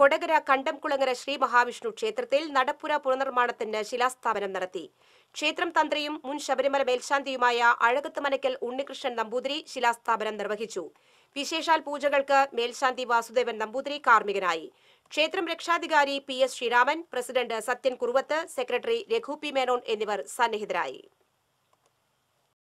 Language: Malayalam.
കൊടകര കണ്ടംകുളങ്ങര ശ്രീ മഹാവിഷ്ണു ക്ഷേത്രത്തിൽ നടപ്പുര പുനർനിർമ്മാണത്തിന് ശിലാസ്ഥാപനം നടത്തി ക്ഷേത്രം തന്ത്രിയും മുൻ ശബരിമല മേൽശാന്തിയുമായ അഴകത്ത് മനക്കൽ ഉണ്ണികൃഷ്ണൻ നമ്പൂതിരി ശിലാസ്ഥാപനം നിർവഹിച്ചു വിശേഷാൽ പൂജകൾക്ക് മേൽശാന്തി വാസുദേവൻ നമ്പൂതിരി കാർമ്മികനായി ക്ഷേത്രം രക്ഷാധികാരി P S Sreeraman president Sathyan Kuruvath secretary Raghu P Menon എന്നിവർ സന്നിഹിതരായി